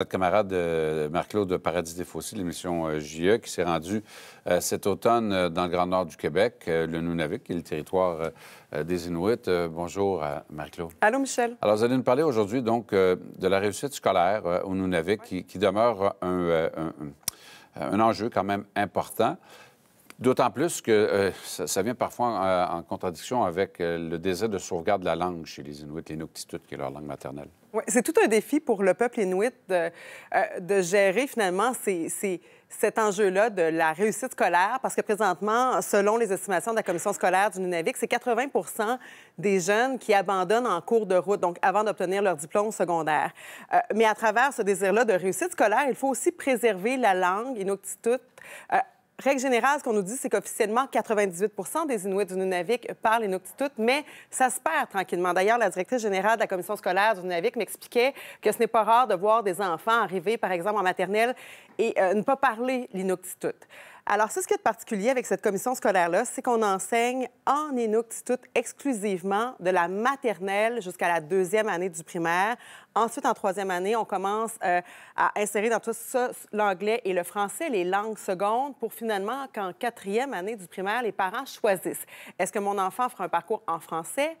Notre camarade euh, Marc-Claude Paradis des Fossils, l'émission euh, JE, qui s'est rendu euh, cet automne dans le Grand Nord du Québec, le Nunavik, qui est le territoire des Inuits. Bonjour, Marc-Claude. Allô, Michel. Alors, vous allez nous parler aujourd'hui, donc, de la réussite scolaire au Nunavik, qui, demeure un, enjeu quand même important. D'autant plus que euh, ça, vient parfois en, euh, contradiction avec euh, le désir de sauvegarde de la langue chez les Inuits, les qui est leur langue maternelle. Oui, c'est tout un défi pour le peuple Inuit de, de gérer finalement cet enjeu-là de la réussite scolaire, parce que présentement, selon les estimations de la commission scolaire du Nunavik, c'est 80 des jeunes qui abandonnent en cours de route, donc avant d'obtenir leur diplôme secondaire. mais à travers ce désir-là de réussite scolaire, il faut aussi préserver la langue, Inuktitut, règle générale, ce qu'on nous dit, c'est qu'officiellement, 98 des Inuits du Nunavik parlent Inuktitut, mais ça se perd tranquillement. D'ailleurs, la directrice générale de la commission scolaire du Nunavik m'expliquait que ce n'est pas rare de voir des enfants arriver, par exemple, en maternelle et euh, ne pas parler l'Inuktitut. Alors, ce qui est particulier avec cette commission scolaire-là, c'est qu'on enseigne en Inuktitut exclusivement de la maternelle jusqu'à la deuxième année du primaire. Ensuite, en troisième année, on commence euh, à insérer dans tout ça l'anglais et le français, les langues secondes, pour finalement qu'en quatrième année du primaire, les parents choisissent. Est-ce que mon enfant fera un parcours en français?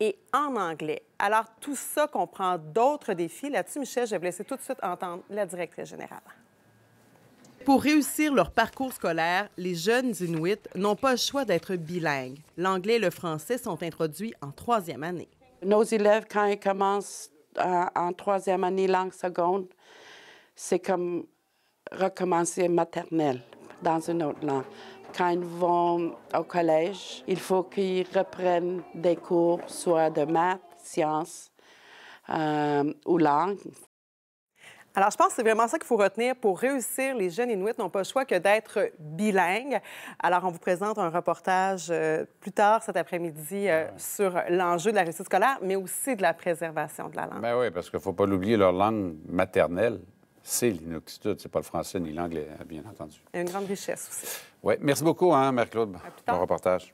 et en anglais. Alors, tout ça comprend d'autres défis. Là-dessus, Michel, je vais vous laisser tout de suite entendre la directrice générale. Pour réussir leur parcours scolaire, les jeunes Inuits n'ont pas le choix d'être bilingues. L'anglais et le français sont introduits en troisième année. Nos élèves, quand ils commencent euh, en, troisième année langue seconde, c'est comme recommencer maternelle dans une autre langue. Quand ils vont au collège, il faut qu'ils reprennent des cours, soit de maths, sciences euh, ou langues. Alors, je pense que c'est vraiment ça qu'il faut retenir. Pour réussir, les jeunes Inuits n'ont pas le choix que d'être bilingues. Alors, on vous présente un reportage euh, plus tard cet après-midi euh, sur l'enjeu de la réussite scolaire, mais aussi de la préservation de la langue. Bien oui, parce qu'il ne faut pas l'oublier, leur langue maternelle, c'est l'inuktitut. C'est pas le français ni l'anglais, hein, bien entendu. a une grande richesse aussi. Oui. Merci beaucoup, hein, Marie-Claude, pour reportage.